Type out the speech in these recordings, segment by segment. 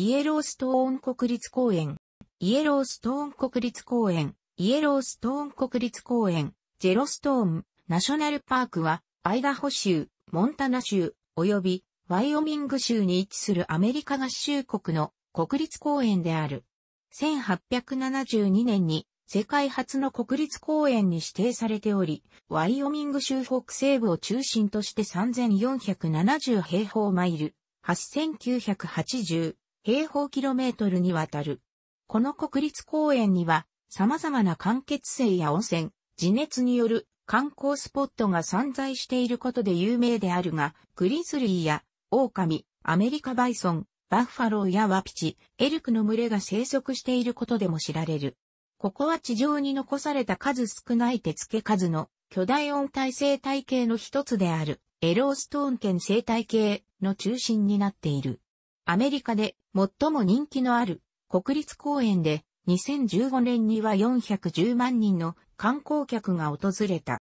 イエローストーン国立公園、イエローストーン国立公園、イエローストーン国立公園、ジェロストーン、ナショナルパークは、アイダホ州、モンタナ州、及び、ワイオミング州に位置するアメリカ合衆国の国立公園である。1872年に、世界初の国立公園に指定されており、ワイオミング州北西部を中心として3470平方マイル、8980平方キロメートルにわたる。この国立公園には様々な間欠性や温泉、地熱による観光スポットが散在していることで有名であるが、グリズリーや狼、アメリカバイソン、バッファローやワピチ、エルクの群れが生息していることでも知られる。ここは地上に残された数少ない手付け数の巨大温帯生態系の一つであるエローストーン県生態系の中心になっている。アメリカで最も人気のある国立公園で2015年には410万人の観光客が訪れた。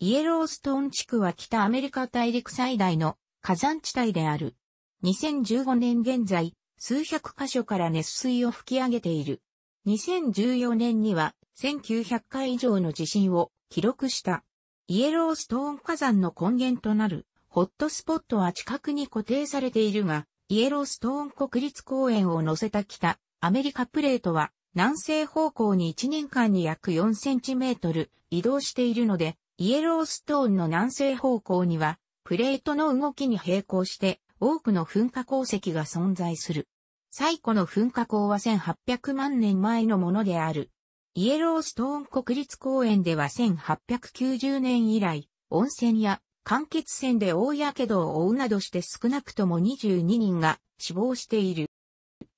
イエローストーン地区は北アメリカ大陸最大の火山地帯である。2015年現在、数百箇所から熱水を吹き上げている。2014年には1900回以上の地震を記録した。イエローストーン火山の根源となるホットスポットは近くに固定されているが、イエローストーン国立公園を乗せた北、アメリカプレートは、南西方向に1年間に約4センチメートル移動しているので、イエローストーンの南西方向には、プレートの動きに並行して、多くの噴火鉱石が存在する。最古の噴火口は1800万年前のものである。イエローストーン国立公園では1890年以来、温泉や間欠泉で大火傷を負うなどして少なくとも22人が死亡している。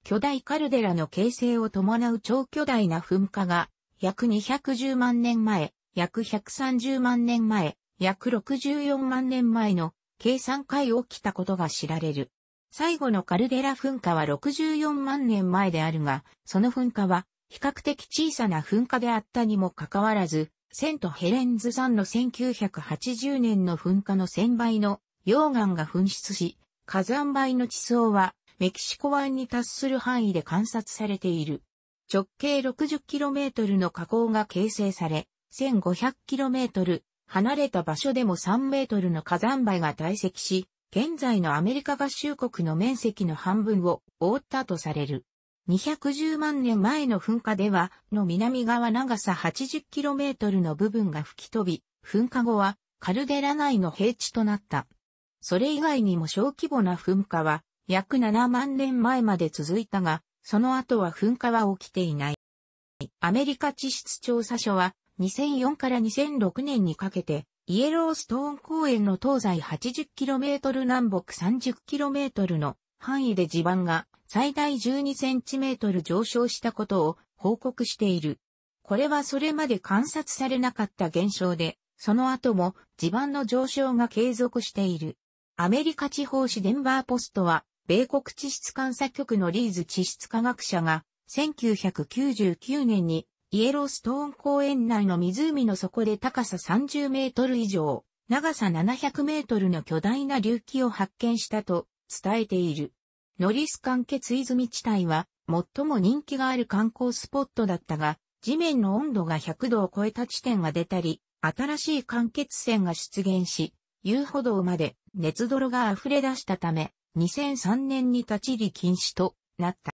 巨大カルデラの形成を伴う超巨大な噴火が、約210万年前、約130万年前、約64万年前の計3回起きたことが知られる。最後のカルデラ噴火は64万年前であるが、その噴火は比較的小さな噴火であったにもかかわらず、セントヘレンズ山の1980年の噴火の1000倍の溶岩が噴出し、火山灰の地層はメキシコ湾に達する範囲で観察されている。直径 60km の河口が形成され、1500km 離れた場所でも 3m の火山灰が堆積し、現在のアメリカ合衆国の面積の半分を覆ったとされる。210万年前の噴火では、の南側長さ 80km の部分が吹き飛び、噴火後はカルデラ内の平地となった。それ以外にも小規模な噴火は約7万年前まで続いたが、その後は噴火は起きていない。アメリカ地質調査所は2004から2006年にかけて、イエローストーン公園の東西 80km 南北 30km の範囲で地盤が最大12センチメートル上昇したことを報告している。これはそれまで観察されなかった現象で、その後も地盤の上昇が継続している。アメリカ地方紙デンバーポストは、米国地質監査局のリーズ地質科学者が、1999年にイエローストーン公園内の湖の底で高さ30メートル以上、長さ700メートルの巨大な隆起を発見したと伝えている。ノリス間欠泉地帯は最も人気がある観光スポットだったが、地面の温度が100度を超えた地点が出たり、新しい間欠泉が出現し、遊歩道まで熱泥が溢れ出したため、2003年に立ち入り禁止となった。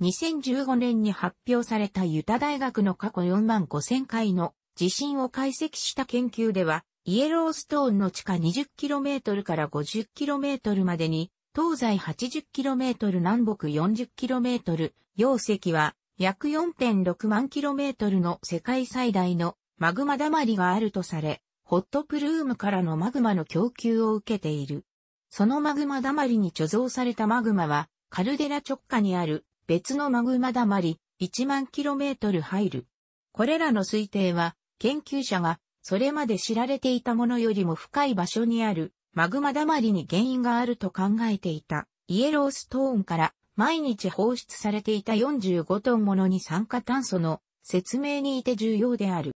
2015年に発表されたユタ大学の過去4万5000回の地震を解析した研究では、イエローストーンの地下 20km から 50km までに東西 80km 南北 40km、溶石は約4.6万 km の世界最大のマグマだまりがあるとされ、ホットプルームからのマグマの供給を受けている。そのマグマだまりに貯蔵されたマグマは、カルデラ直下にある別のマグマだまり1万 km 入る。これらの推定は、研究者がそれまで知られていたものよりも深い場所にあるマグマだまりに原因があると考えていたイエローストーンから毎日放出されていた45トンものに酸化炭素の説明にいて重要である。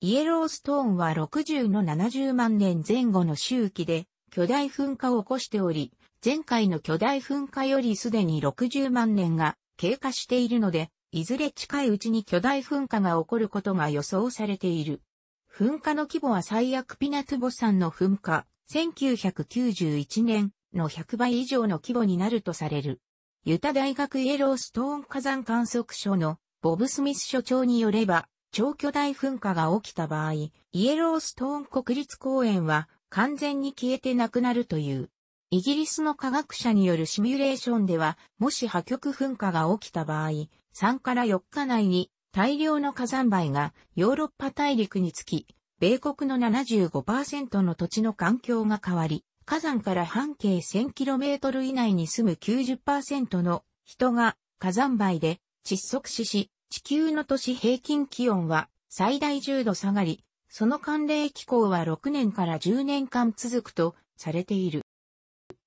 イエローストーンは60の70万年前後の周期で巨大噴火を起こしており、前回の巨大噴火よりすでに60万年が経過しているので、いずれ近いうちに巨大噴火が起こることが予想されている。噴火の規模は最悪ピナトゥボ山の噴火、1991年の100倍以上の規模になるとされる。ユタ大学イエローストーン火山観測所のボブ・スミス所長によれば、超巨大噴火が起きた場合、イエローストーン国立公園は完全に消えてなくなるという。イギリスの科学者によるシミュレーションでは、もし破局噴火が起きた場合、3から4日内に大量の火山灰がヨーロッパ大陸につき、米国の75%の土地の環境が変わり、火山から半径 1000km 以内に住む90%の人が火山灰で窒息死し、地球の都市平均気温は最大10度下がり、その寒冷気候は6年から10年間続くとされている。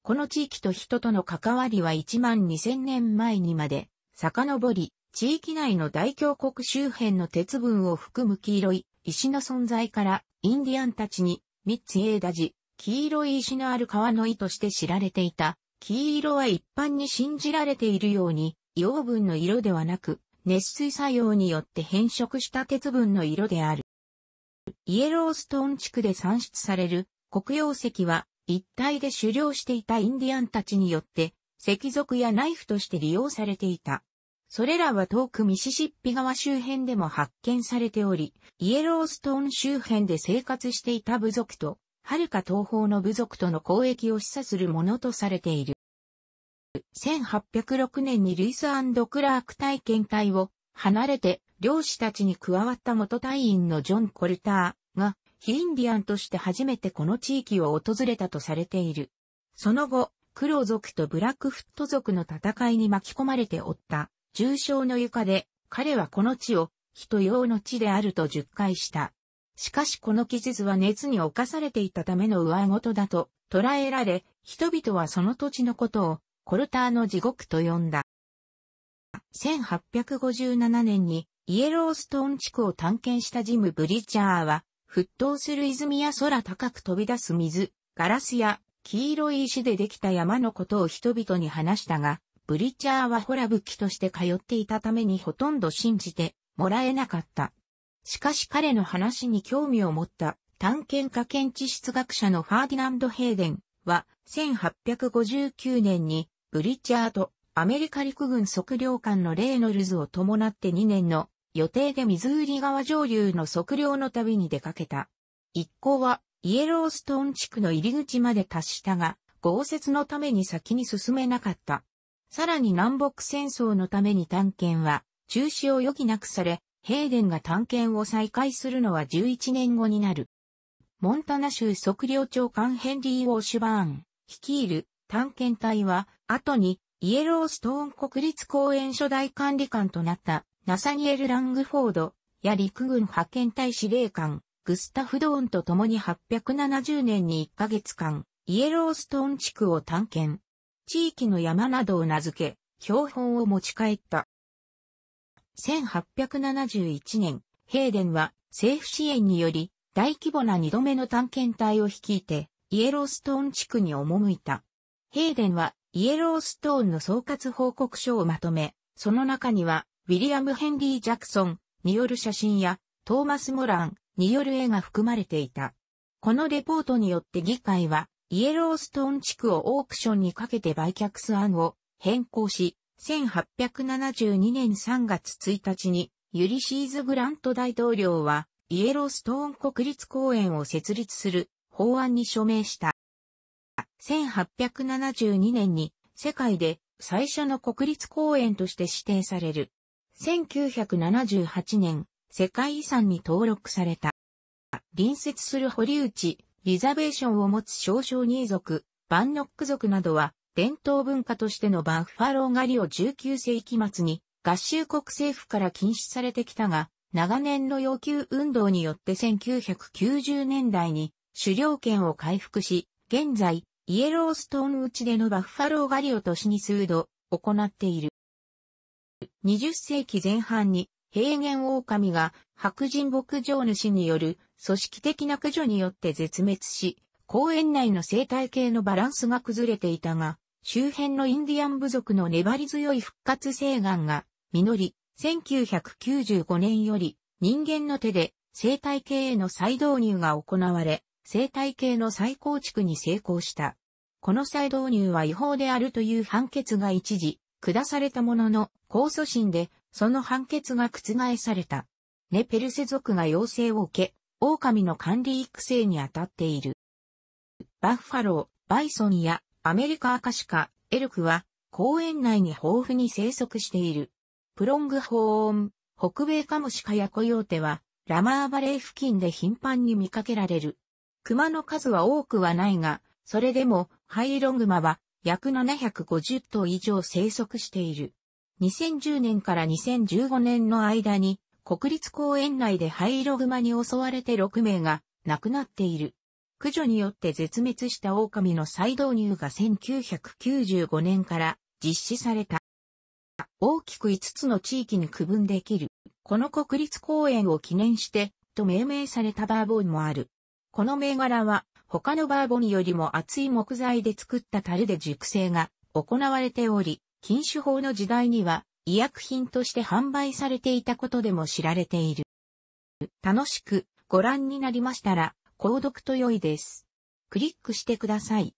この地域と人との関わりは1万2000年前にまで遡り、地域内の大峡谷周辺の鉄分を含む黄色い石の存在から、インディアンたちに、ミッツエーダジ、黄色い石のある川の意として知られていた。黄色は一般に信じられているように、養分の色ではなく、熱水作用によって変色した鉄分の色である。イエローストーン地区で産出される黒曜石は一体で狩猟していたインディアンたちによって石属やナイフとして利用されていた。それらは遠くミシシッピ川周辺でも発見されており、イエローストーン周辺で生活していた部族と、はるか東方の部族との交易を示唆するものとされている。1806年にルイスクラーク体験隊を離れて漁師たちに加わった元隊員のジョン・コルターがヒインディアンとして初めてこの地域を訪れたとされている。その後、黒族とブラックフット族の戦いに巻き込まれておった重傷の床で、彼はこの地を、人用の地であると述回した。しかしこの記述は熱に侵されていたための上事だと捉えられ、人々はその土地のことをコルターの地獄と呼んだ。1857年にイエローストーン地区を探検したジム・ブリッジャーは、沸騰する泉や空高く飛び出す水、ガラスや黄色い石でできた山のことを人々に話したが、ブリチャーはホラ吹きとして通っていたためにほとんど信じてもらえなかった。しかし彼の話に興味を持った探検家検知質学者のファーディナンド・ヘイデンは1859年にブリチャーとアメリカ陸軍測量艦のレーノルズを伴って2年の予定でミズーリ川上流の測量の旅に出かけた。一行はイエローストーン地区の入り口まで達したが、豪雪のために先に進めなかった。さらに南北戦争のために探検は中止を余儀なくされ、ヘーデンが探検を再開するのは11年後になる。モンタナ州測量長官ヘンリー・ウォーシュバーン、率いる探検隊は、後にイエローストーン国立公園初代管理官となったナサニエル・ラングフォードや陸軍派遣隊司令官、グスタフ・ドーンと共に870年に1ヶ月間、イエローストーン地区を探検。地域の山などを名付け、標本を持ち帰った。1871年、ヘーデンは政府支援により大規模な二度目の探検隊を率いてイエローストーン地区に赴いた。ヘーデンはイエローストーンの総括報告書をまとめ、その中にはウィリアム・ヘンリー・ジャクソンによる写真やトーマス・モランによる絵が含まれていた。このレポートによって議会はイエローストーン地区をオークションにかけて売却す案を変更し、1872年3月1日にユリシーズ・グラント大統領はイエローストーン国立公園を設立する法案に署名した。1872年に世界で最初の国立公園として指定される。1978年、世界遺産に登録された。隣接する堀内、リザベーションを持つ少々ニー族、バンノック族などは、伝統文化としてのバッファロー狩りを19世紀末に合衆国政府から禁止されてきたが、長年の要求運動によって1990年代に狩猟権を回復し、現在、イエローストーン内でのバッファロー狩りを年に数度行っている。20世紀前半に平原狼が白人牧場主による組織的な駆除によって絶滅し、公園内の生態系のバランスが崩れていたが、周辺のインディアン部族の粘り強い復活請願が実り、1995年より人間の手で生態系への再導入が行われ、生態系の再構築に成功した。この再導入は違法であるという判決が一時下されたものの、控訴審でその判決が覆された。ネペルセ族が要請を受け、狼の管理育成に当たっている。バッファロー、バイソンやアメリカアカシカ、エルクは公園内に豊富に生息している。プロングホーン、北米カムシカやコヨーテはラマーバレー付近で頻繁に見かけられる。熊の数は多くはないが、それでもハイログマは約750頭以上生息している。2010年から2015年の間に国立公園内で灰色熊グマに襲われて6名が亡くなっている。駆除によって絶滅した狼の再導入が1995年から実施された。大きく5つの地域に区分できる。この国立公園を記念して、と命名されたバーボンもある。この銘柄は、他のバーボンよりも厚い木材で作った樽で熟成が行われており、禁酒法の時代には医薬品として販売されていたことでも知られている。楽しくご覧になりましたら、購読と良いです。クリックしてください。